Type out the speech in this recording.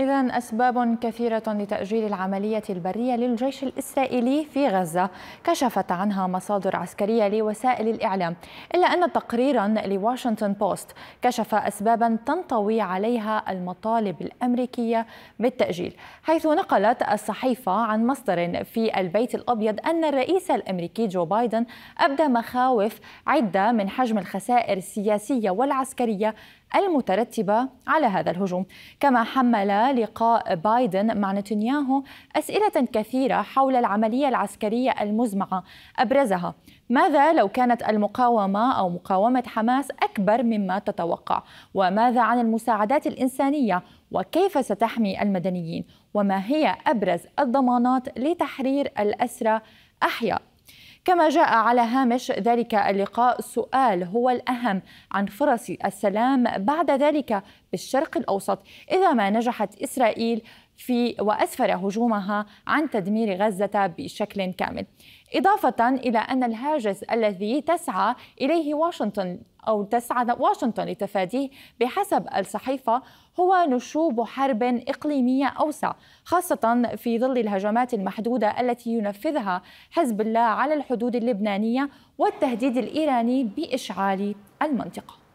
إذا أسباب كثيرة لتأجيل العملية البرية للجيش الإسرائيلي في غزة كشفت عنها مصادر عسكرية لوسائل الإعلام إلا أن تقريرا لواشنطن بوست كشف أسبابا تنطوي عليها المطالب الأمريكية بالتأجيل حيث نقلت الصحيفة عن مصدر في البيت الأبيض أن الرئيس الأمريكي جو بايدن أبدى مخاوف عدة من حجم الخسائر السياسية والعسكرية المترتبة على هذا الهجوم كما حمل لقاء بايدن مع نتنياهو أسئلة كثيرة حول العملية العسكرية المزمعة أبرزها ماذا لو كانت المقاومة أو مقاومة حماس أكبر مما تتوقع؟ وماذا عن المساعدات الإنسانية؟ وكيف ستحمي المدنيين؟ وما هي أبرز الضمانات لتحرير الأسرى أحياء؟ كما جاء على هامش ذلك اللقاء سؤال هو الأهم عن فرص السلام بعد ذلك بالشرق الأوسط إذا ما نجحت إسرائيل في وأسفر هجومها عن تدمير غزة بشكل كامل إضافة إلى أن الهاجس الذي تسعى إليه واشنطن أو تسعى واشنطن لتفاديه بحسب الصحيفة هو نشوب حرب إقليمية أوسع خاصة في ظل الهجمات المحدودة التي ينفذها حزب الله على الحدود اللبنانية والتهديد الإيراني بإشعال المنطقة